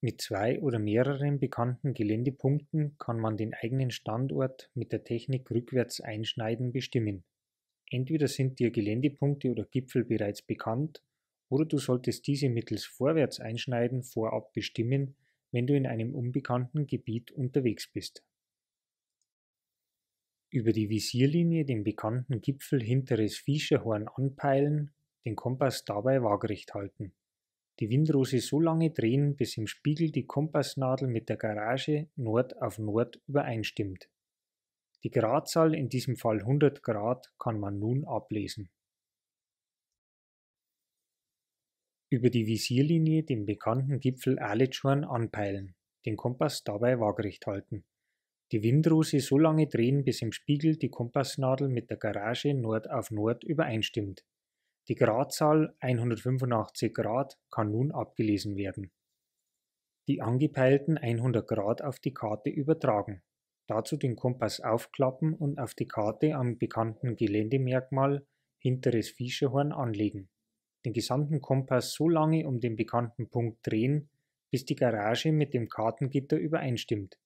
Mit zwei oder mehreren bekannten Geländepunkten kann man den eigenen Standort mit der Technik rückwärts einschneiden bestimmen. Entweder sind dir Geländepunkte oder Gipfel bereits bekannt, oder du solltest diese mittels vorwärts einschneiden vorab bestimmen, wenn du in einem unbekannten Gebiet unterwegs bist. Über die Visierlinie den bekannten Gipfel hinteres Fischerhorn anpeilen, den Kompass dabei waagerecht halten die Windrose so lange drehen, bis im Spiegel die Kompassnadel mit der Garage Nord auf Nord übereinstimmt. Die Gradzahl, in diesem Fall 100 Grad, kann man nun ablesen. Über die Visierlinie den bekannten Gipfel Erlitschhorn anpeilen, den Kompass dabei waagrecht halten. Die Windrose so lange drehen, bis im Spiegel die Kompassnadel mit der Garage Nord auf Nord übereinstimmt. Die Gradzahl 185 Grad kann nun abgelesen werden. Die angepeilten 100 Grad auf die Karte übertragen. Dazu den Kompass aufklappen und auf die Karte am bekannten Geländemerkmal Hinteres Fischerhorn anlegen. Den gesamten Kompass so lange um den bekannten Punkt drehen, bis die Garage mit dem Kartengitter übereinstimmt.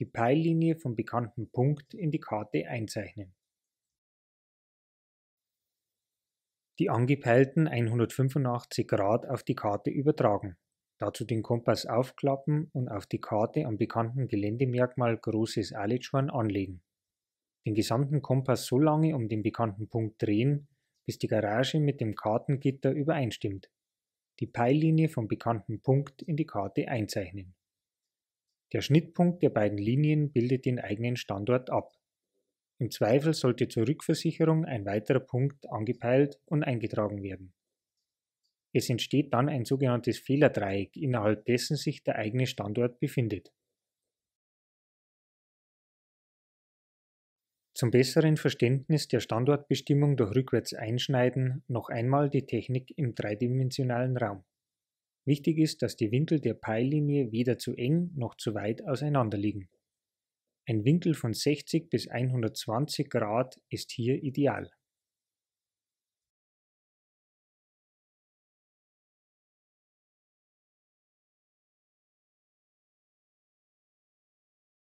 Die Peillinie vom bekannten Punkt in die Karte einzeichnen. die angepeilten 185 Grad auf die Karte übertragen. Dazu den Kompass aufklappen und auf die Karte am bekannten Geländemerkmal Großes Alitschhorn anlegen. Den gesamten Kompass so lange um den bekannten Punkt drehen, bis die Garage mit dem Kartengitter übereinstimmt. Die Peillinie vom bekannten Punkt in die Karte einzeichnen. Der Schnittpunkt der beiden Linien bildet den eigenen Standort ab. Im Zweifel sollte zur Rückversicherung ein weiterer Punkt angepeilt und eingetragen werden. Es entsteht dann ein sogenanntes Fehlerdreieck, innerhalb dessen sich der eigene Standort befindet. Zum besseren Verständnis der Standortbestimmung durch rückwärts einschneiden noch einmal die Technik im dreidimensionalen Raum. Wichtig ist, dass die Winkel der Peillinie weder zu eng noch zu weit auseinander liegen. Ein Winkel von 60 bis 120 Grad ist hier ideal.